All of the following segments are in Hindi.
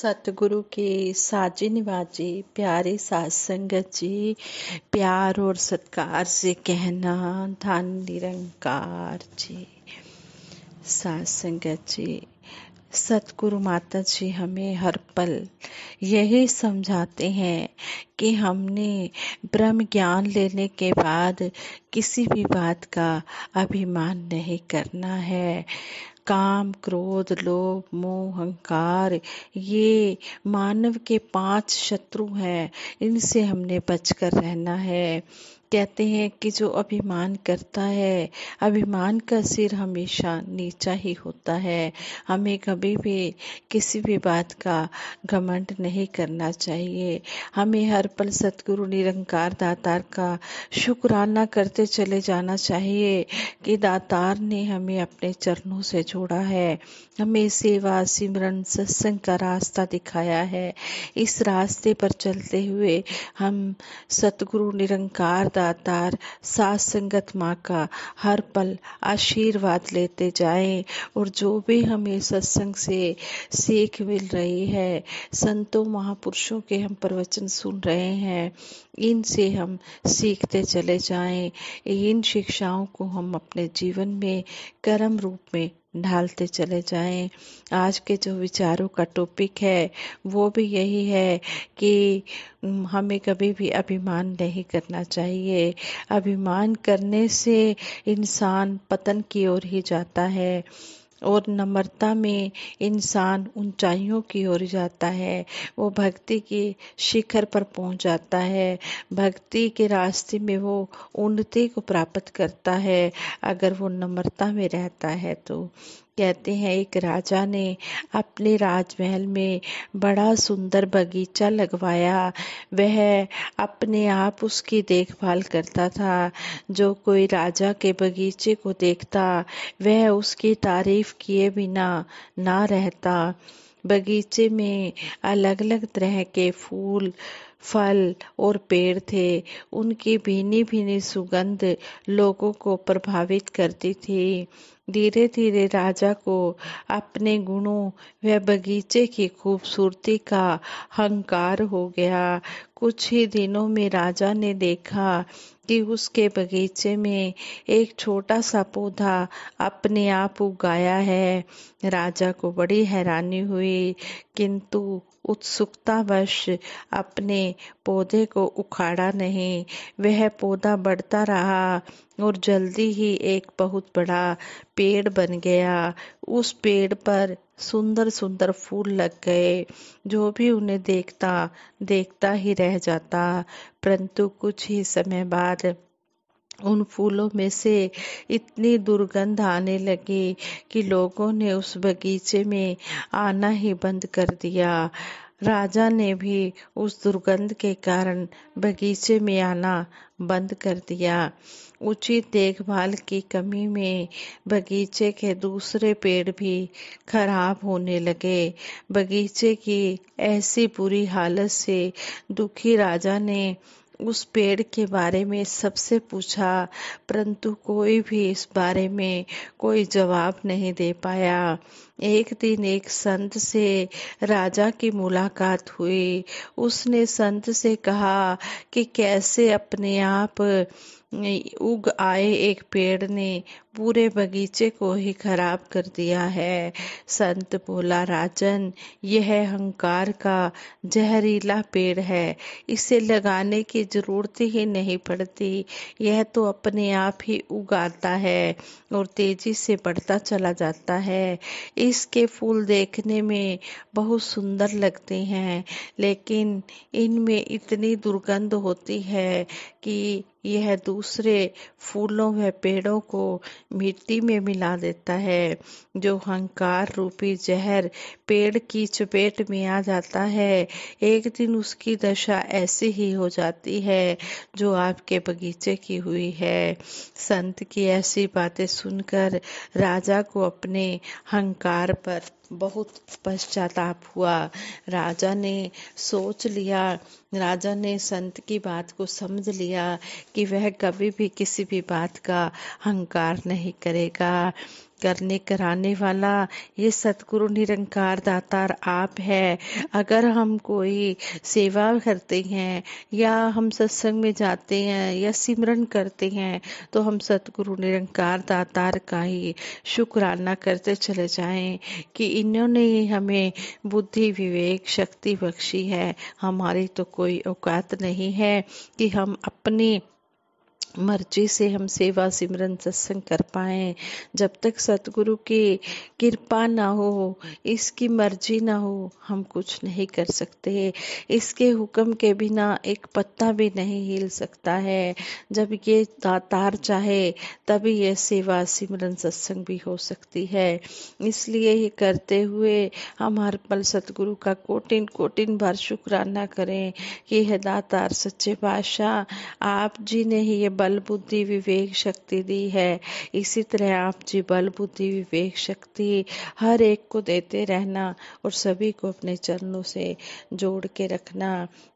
सतगुरु के साजे निवाजे प्यारे सात संगत जी प्यार और सत्कार से कहना धन निरंकार जी सास संगत जी सतगुरु माता जी हमें हर पल यही समझाते हैं कि हमने ब्रह्म ज्ञान लेने के बाद किसी भी बात का अभिमान नहीं करना है काम क्रोध लोभ मोह अहंकार ये मानव के पांच शत्रु हैं इनसे हमने बचकर रहना है कहते हैं कि जो अभिमान करता है अभिमान का सिर हमेशा नीचा ही होता है हमें कभी भी किसी भी बात का घमंड नहीं करना चाहिए हमें हर पल सतगुरु निरंकार दातार का शुक्राना करते चले जाना चाहिए कि दातार ने हमें अपने चरणों से जोड़ा है हमें सेवा सिमरन सत्संग का रास्ता दिखाया है इस रास्ते पर चलते हुए हम सतगुरु निरंकार लगातार सास संगत माँ का हर पल आशीर्वाद लेते जाएं और जो भी हमें सत्संग से सीख मिल रही है संतों महापुरुषों के हम प्रवचन सुन रहे हैं इनसे हम सीखते चले जाएं इन शिक्षाओं को हम अपने जीवन में कर्म रूप में ढालते चले जाएं आज के जो विचारों का टॉपिक है वो भी यही है कि हमें कभी भी अभिमान नहीं करना चाहिए अभिमान करने से इंसान पतन की ओर ही जाता है और नम्रता में इंसान ऊंचाइयों की ओर जाता है वो भक्ति के शिखर पर पहुंच जाता है भक्ति के रास्ते में वो उन्नति को प्राप्त करता है अगर वो नम्रता में रहता है तो कहते हैं एक राजा ने अपने राजमहल में बड़ा सुंदर बगीचा लगवाया वह अपने आप उसकी देखभाल करता था जो कोई राजा के बगीचे को देखता वह उसकी तारीफ किए बिना ना रहता बगीचे में अलग अलग तरह के फूल फल और पेड़ थे उनकी भीनी भीनी सुगंध लोगों को प्रभावित करती थी धीरे धीरे राजा को अपने गुणों व बगीचे की खूबसूरती का हंकार हो गया कुछ ही दिनों में राजा ने देखा कि उसके बगीचे में एक छोटा सा पौधा अपने आप उगाया है राजा को बड़ी हैरानी हुई किंतु उत्सुकतावश अपने पौधे को उखाड़ा नहीं वह पौधा बढ़ता रहा और जल्दी ही एक बहुत बड़ा पेड़ बन गया उस पेड़ पर सुंदर सुंदर फूल लग गए जो भी उन्हें देखता देखता ही रह जाता परंतु कुछ ही समय बाद उन फूलों में से इतनी दुर्गंध आने लगी कि लोगों ने उस बगीचे में आना ही बंद कर दिया राजा ने भी उस दुर्गंध के कारण बगीचे में आना बंद कर दिया उचित देखभाल की कमी में बगीचे के दूसरे पेड़ भी खराब होने लगे बगीचे की ऐसी बुरी हालत से दुखी राजा ने उस पेड़ के बारे में सबसे पूछा परंतु कोई भी इस बारे में कोई जवाब नहीं दे पाया एक दिन एक संत से राजा की मुलाकात हुई उसने संत से कहा कि कैसे अपने आप उग आए एक पेड़ ने पूरे बगीचे को ही खराब कर दिया है संत बोला राजन यह अहंकार का जहरीला पेड़ है इसे लगाने की जरूरत ही नहीं पड़ती यह तो अपने आप ही उगाता है और तेजी से बढ़ता चला जाता है इसके फूल देखने में बहुत सुंदर लगते हैं लेकिन इनमें इतनी दुर्गंध होती है कि यह दूसरे फूलों व पेड़ों को मिट्टी में मिला देता है जो अहंकार रूपी जहर पेड़ की चपेट में आ जाता है एक दिन उसकी दशा ऐसी ही हो जाती है जो आपके बगीचे की हुई है संत की ऐसी बातें सुनकर राजा को अपने अहंकार पर बहुत पश्चाताप हुआ राजा ने सोच लिया राजा ने संत की बात को समझ लिया कि वह कभी भी किसी भी बात का अहंकार नहीं करेगा करने कराने वाला ये सतगुरु निरंकार दातार आप है अगर हम कोई सेवा करते हैं या हम सत्संग में जाते हैं या सिमरन करते हैं तो हम सतगुरु निरंकार दातार का ही शुक्राना करते चले जाएं कि इन्होंने ही हमें बुद्धि विवेक शक्ति बख्शी है हमारी तो कोई औकात नहीं है कि हम अपने मर्जी से हम सेवा सिमरन सत्संग कर पाए जब तक सतगुरु की कृपा ना हो इसकी मर्जी ना हो हम कुछ नहीं कर सकते इसके हुक्म के बिना एक पत्ता भी नहीं हिल सकता है जब ये तार चाहे तभी यह सेवा सिमरन सत्संग भी हो सकती है इसलिए ये करते हुए हम हर पल सतगुरु का कोटिन कोटिन बार शुक्राना करें कि है दातार सच्चे बादशाह आप जी ने ही ये बल बुद्धि विवेक शक्ति दी है इसी तरह आप जी बल बुद्धि विवेक शक्ति हर एक को देते रहना और सभी को अपने चरणों से जोड़ के रखना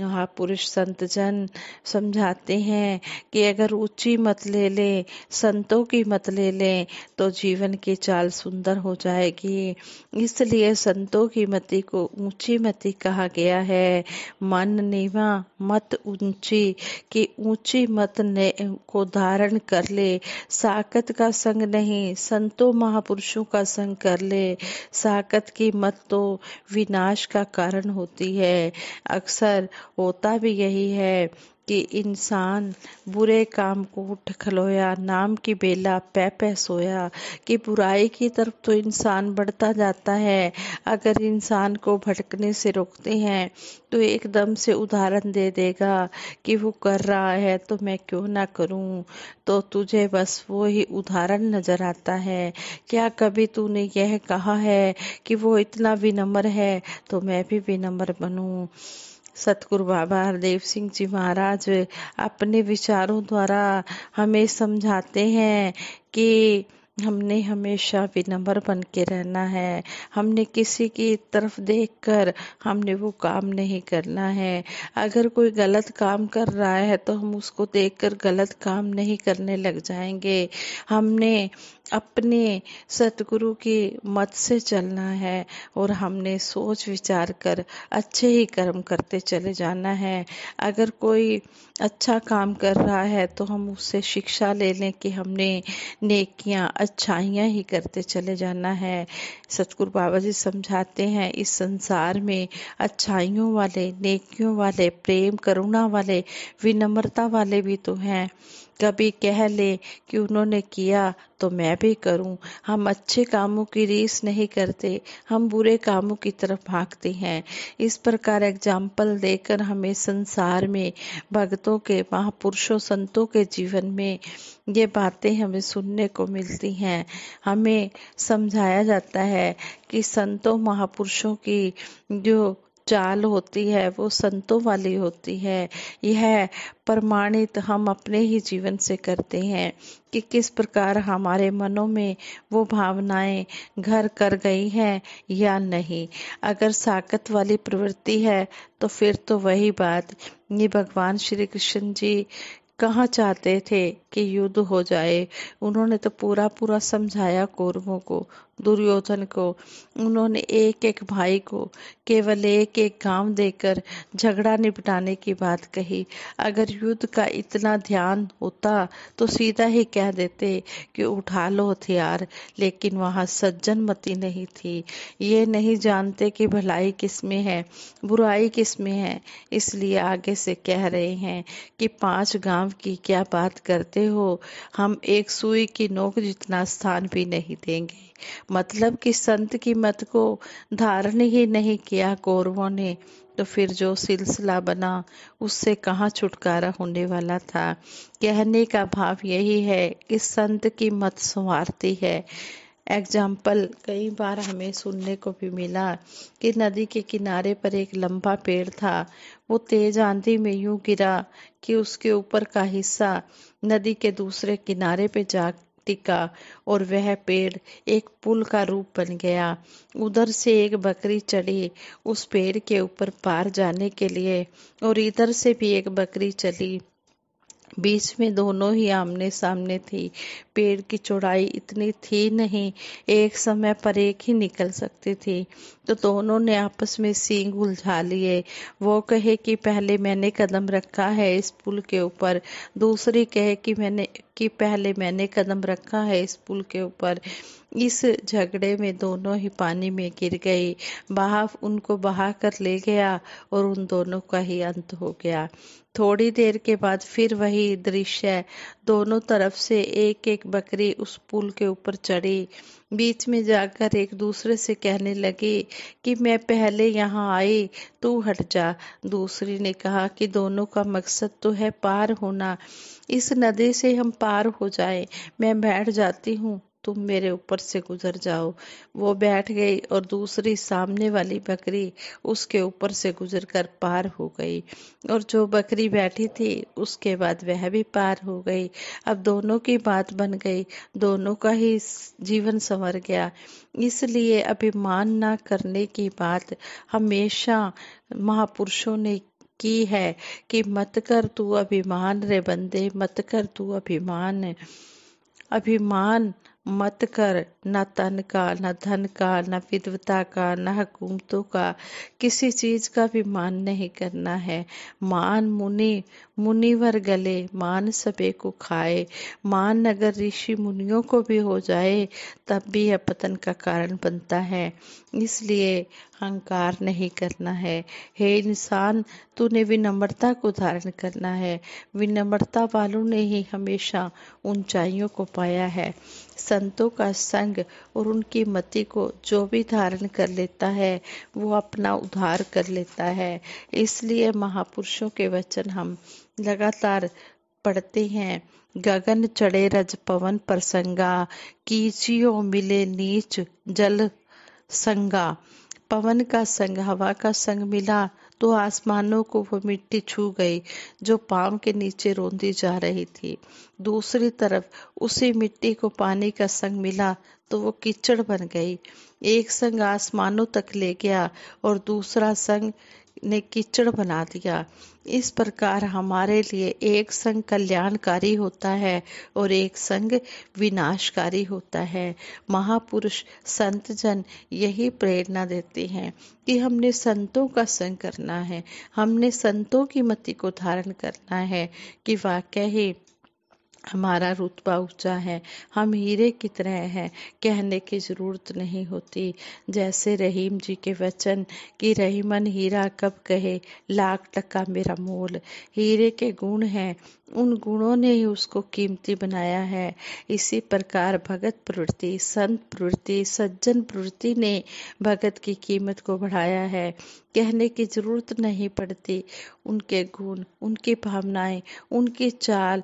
महापुरुष जन समझाते हैं कि अगर ऊंची मत ले ले संतों की मत ले ले तो जीवन की चाल सुंदर हो जाएगी इसलिए संतों की मति को ऊंची मति कहा गया है मन नीवा मत ऊंची कि ऊंची मत ने को धारण कर ले साकत का संग नहीं संतों महापुरुषों का संग कर ले साकत की मत तो विनाश का कारण होती है अक्सर होता भी यही है कि इंसान बुरे काम को उठ खलोया नाम की बेला पै पै सोया कि बुराई की तरफ तो इंसान बढ़ता जाता है अगर इंसान को भटकने से रोकते हैं तो एकदम से उदाहरण दे देगा कि वो कर रहा है तो मैं क्यों ना करूं तो तुझे बस वो ही उदाहरण नज़र आता है क्या कभी तूने यह कहा है कि वो इतना विनम्र है तो मैं भी विनम्र बनूं सतगुरु बाबा हरदेव सिंह जी महाराज अपने विचारों द्वारा हमें समझाते हैं कि हमने हमेशा विनम्र बन के रहना है हमने किसी की तरफ देखकर हमने वो काम नहीं करना है अगर कोई गलत काम कर रहा है तो हम उसको देखकर गलत काम नहीं करने लग जाएंगे हमने अपने सतगुरु के मत से चलना है और हमने सोच विचार कर अच्छे ही कर्म करते चले जाना है अगर कोई अच्छा काम कर रहा है तो हम उससे शिक्षा ले लें कि हमने नेकियां अच्छाइयां ही करते चले जाना है सतगुरु बाबा जी समझाते हैं इस संसार में अच्छाइयों वाले नेकियों वाले प्रेम करुणा वाले विनम्रता वाले भी तो हैं कभी कह ले कि उन्होंने किया तो मैं भी करूं हम अच्छे कामों की रीस नहीं करते हम बुरे कामों की तरफ भागते हैं इस प्रकार एग्जाम्पल देकर हमें संसार में भगतों के महापुरुषों संतों के जीवन में ये बातें हमें सुनने को मिलती हैं हमें समझाया जाता है कि संतों महापुरुषों की जो चाल होती है वो संतों वाली होती है यह प्रमाणित हम अपने ही जीवन से करते हैं कि किस प्रकार हमारे मनों में वो भावनाएं घर कर गई हैं या नहीं अगर साकत वाली प्रवृत्ति है तो फिर तो वही बात ये भगवान श्री कृष्ण जी कहाँ चाहते थे कि युद्ध हो जाए उन्होंने तो पूरा पूरा समझाया कौरवों को दुर्योधन को उन्होंने एक एक भाई को केवल एक एक गांव देकर झगड़ा निपटाने की बात कही अगर युद्ध का इतना ध्यान होता तो सीधा ही कह देते कि उठा लो हथियार लेकिन वहां सज्जन मती नहीं थी ये नहीं जानते कि भलाई किस में है बुराई किस में है इसलिए आगे से कह रहे हैं कि पांच गांव की क्या बात करते हो हम एक सुई की नोक जितना स्थान भी नहीं देंगे मतलब कि संत की मत को धारण ही नहीं किया कौरवों ने तो फिर जो सिलसिला बना उससे कहाँ छुटकारा होने वाला था कहने का भाव यही है कि संत की मत संवारती है एग्जाम्पल कई बार हमें सुनने को भी मिला कि नदी के किनारे पर एक लंबा पेड़ था वो तेज आंधी में यूं गिरा कि उसके ऊपर का हिस्सा नदी के दूसरे किनारे पे जा टिका और वह पेड़ एक पुल का रूप बन गया उधर से एक बकरी चली उस पेड़ के ऊपर पार जाने के लिए और इधर से भी एक बकरी चली बीच में दोनों ही आमने सामने थी पेड़ की चौड़ाई इतनी थी नहीं एक समय पर एक ही निकल सकती थी तो दोनों ने आपस में सींग उलझा लिए वो कहे कि पहले मैंने कदम रखा है इस पुल के ऊपर दूसरी कहे कि मैंने कि पहले मैंने कदम रखा है इस पुल के ऊपर इस झगड़े में दोनों ही पानी में गिर गई बहाव उनको बहा कर ले गया और उन दोनों का ही अंत हो गया थोड़ी देर के बाद फिर वही दृश्य दोनों तरफ से एक एक बकरी उस पुल के ऊपर चढ़ी बीच में जाकर एक दूसरे से कहने लगे कि मैं पहले यहाँ आए तू हट जा दूसरी ने कहा कि दोनों का मकसद तो है पार होना इस नदी से हम पार हो जाए मैं बैठ जाती हूँ तुम मेरे ऊपर से गुजर जाओ वो बैठ गई और दूसरी सामने वाली बकरी उसके ऊपर से गुजर कर पार हो गई और जो बकरी बैठी थी उसके बाद वह भी पार हो गई अब दोनों की बात बन गई दोनों का ही जीवन संवर गया इसलिए अभिमान ना करने की बात हमेशा महापुरुषों ने की है कि मत कर तू अभिमान रे बंदे मत कर तू अभिमान अभिमान मत कर न तन का न धन का न विधवता का न हुकूमतों का किसी चीज का भी मान नहीं करना है मान मुनि मुनिवर गले मान सबे को खाए मान अगर ऋषि मुनियों को भी हो जाए तब भी यह पतन का कारण बनता है इसलिए अहंकार नहीं करना है हे इंसान तूने विनम्रता को धारण करना है विनम्रता वालों ने ही हमेशा ऊंचाइयों को पाया है संतों का संग और उनकी मति को जो भी धारण कर लेता है वो अपना उद्धार कर लेता है इसलिए महापुरुषों के वचन हम लगातार पढ़ते हैं गगन चढ़े रज पवन प्रसंगा कीचियो मिले नीच जल संगा पवन का संग हवा का संग मिला तो आसमानों को वो मिट्टी छू गई जो पाम के नीचे रोंदी जा रही थी दूसरी तरफ उसी मिट्टी को पानी का संग मिला तो वो कीचड़ बन गई एक संग आसमानों तक ले गया और दूसरा संग ने कीचड़ बना दिया इस प्रकार हमारे लिए एक संग कल्याणकारी होता है और एक संग विनाशकारी होता है महापुरुष संत जन यही प्रेरणा देते हैं कि हमने संतों का संग करना है हमने संतों की मति को धारण करना है कि वाकई हमारा रुतबा ऊंचा है हम हीरे की तरह हैं कहने की ज़रूरत नहीं होती जैसे रहीम जी के वचन कि रहीमन हीरा कब कहे लाख टका मेरा मोल हीरे के गुण हैं उन गुणों ने ही उसको कीमती बनाया है इसी प्रकार भगत प्रवृत्ति संत प्रवृत्ति सज्जन प्रवृत्ति ने भगत की कीमत को बढ़ाया है कहने की ज़रूरत नहीं पड़ती उनके गुण उनकी भावनाएं उनकी चाल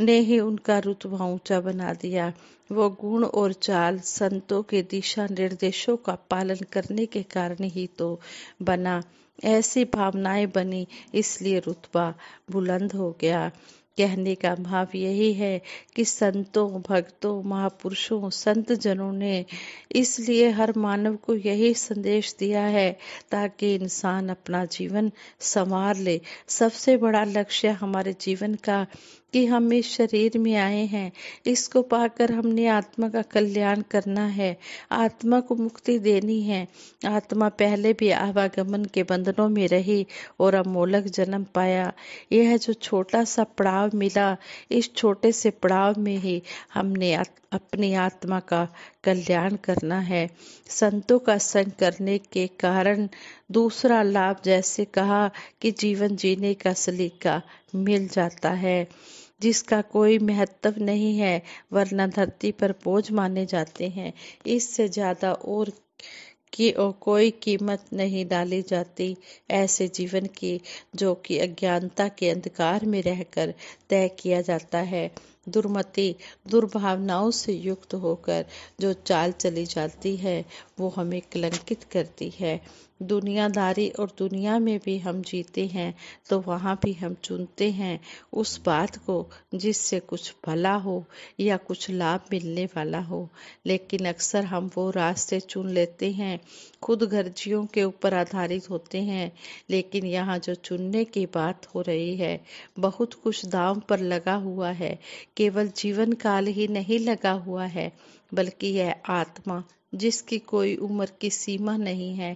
ने ही उनका रुतबा ऊंचा बना दिया वो गुण और चाल संतों के दिशा निर्देशों का पालन करने के कारण ही तो बना ऐसी भावनाएं बनी इसलिए रुतबा बुलंद हो गया कहने का भाव यही है कि संतों भक्तों महापुरुषों संत जनों ने इसलिए हर मानव को यही संदेश दिया है ताकि इंसान अपना जीवन संवार ले सबसे बड़ा लक्ष्य हमारे जीवन का कि हम इस शरीर में आए हैं इसको पाकर हमने आत्मा का कल्याण करना है आत्मा को मुक्ति देनी है आत्मा पहले भी आवागमन के बंधनों में रही और अमोलक जन्म पाया यह जो छोटा सा पड़ाव मिला इस छोटे से पड़ाव में ही हमने अपनी आत्मा का कल्याण करना है संतों का संग करने के कारण दूसरा लाभ जैसे कहा कि जीवन जीने का सलीका मिल जाता है जिसका कोई महत्व नहीं है वरना धरती पर बोझ माने जाते हैं इससे ज़्यादा और की ओ कोई कीमत नहीं डाली जाती ऐसे जीवन की जो कि अज्ञानता के अंधकार में रहकर तय किया जाता है दुर्मति दुर्भावनाओं से युक्त होकर जो चाल चली जाती है वो हमें कलंकित करती है दुनियादारी और दुनिया में भी हम जीते हैं तो वहाँ भी हम चुनते हैं उस बात को जिससे कुछ भला हो या कुछ लाभ मिलने वाला हो लेकिन अक्सर हम वो रास्ते चुन लेते हैं खुद गर्जियों के ऊपर आधारित होते हैं लेकिन यहाँ जो चुनने की बात हो रही है बहुत कुछ दाम पर लगा हुआ है केवल जीवन काल ही नहीं लगा हुआ है बल्कि यह आत्मा जिसकी कोई उम्र की सीमा नहीं है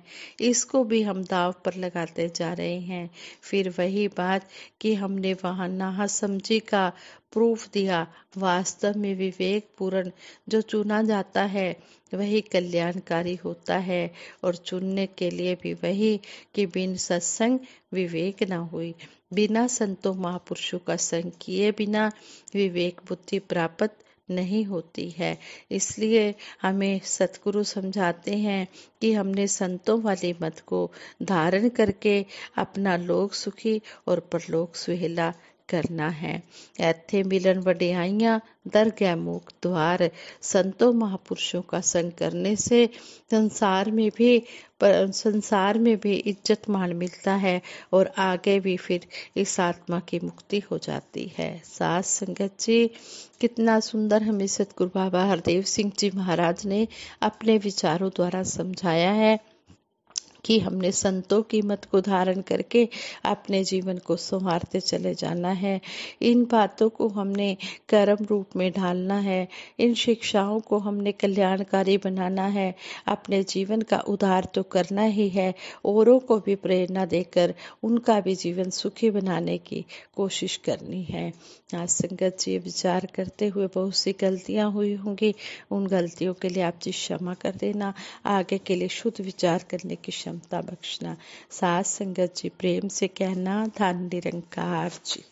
इसको भी हम दाव पर लगाते जा रहे हैं फिर वही बात कि हमने वहाँ समझी का प्रूफ दिया वास्तव में विवेक पूर्ण जो चुना जाता है वही कल्याणकारी होता है और चुनने के लिए भी वही कि बिन सत्संग विवेक ना हुई बिना संतों महापुरुषों का संग किए बिना विवेक बुद्धि प्राप्त नहीं होती है इसलिए हमें सतगुरु समझाते हैं कि हमने संतों वाली मत को धारण करके अपना लोक सुखी और परलोक सुहेला करना है ऐथे मिलन वडियाइया दर गै मुख द्वार संतों महापुरुषों का संग करने से संसार में भी पर संसार में भी इज्जत मान मिलता है और आगे भी फिर इस आत्मा की मुक्ति हो जाती है सास संगत जी कितना सुंदर हमें सतगुरु बाबा हरदेव सिंह जी महाराज ने अपने विचारों द्वारा समझाया है कि हमने संतों की मत को धारण करके अपने जीवन को संवारते चले जाना है इन बातों को हमने कर्म रूप में ढालना है इन शिक्षाओं को हमने कल्याणकारी बनाना है अपने जीवन का उधार तो करना ही है औरों को भी प्रेरणा देकर उनका भी जीवन सुखी बनाने की कोशिश करनी है आज संगत जी विचार करते हुए बहुत सी गलतियाँ हुई होंगी उन गलतियों के लिए आप जी क्षमा कर देना आगे के लिए शुद्ध विचार करने की क्षमता बख्शना सास संगत जी प्रेम से कहना धन निरंकार जी